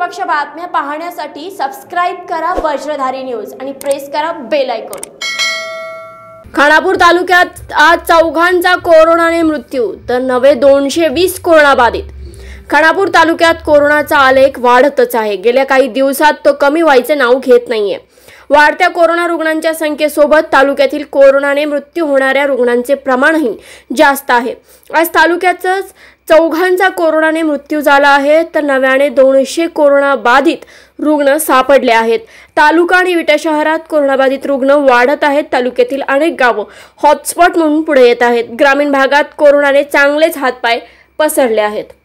निष्पक्ष बातम्या पाहण्यासाठी सबस्क्राईब करा वज्रधारी न्यूज आणि प्रेस करा बेल आयकॉन खानापूर तालुक्यात आज चौघांचा कोरोनाने मृत्यू तर नवे दोनशे वीस कोरोनाबाधित खानापूर तालुक्यात कोरोनाचा आलेख वाढतच आहे गेल्या काही दिवसात तो कमी व्हायचे नाव घेत नाहीये वाढत्या कोरोना रुग्णांच्या संख्येसोबत तालुक्यातील कोरोनाने मृत्यू होणाऱ्या रुग्णांचे प्रमाणही जास्त आहे आज तालुक्यातच चौघांचा कोरोनाने मृत्यू झाला आहे तर नव्याने दोनशे कोरोना बाधित रुग्ण सापडले आहेत तालुका आणि विटा शहरात कोरोनाबाधित रुग्ण वाढत आहेत तालुक्यातील अनेक गावं हॉटस्पॉट म्हणून पुढे येत आहेत ग्रामीण भागात कोरोनाने चांगलेच हातपाय पसरले आहेत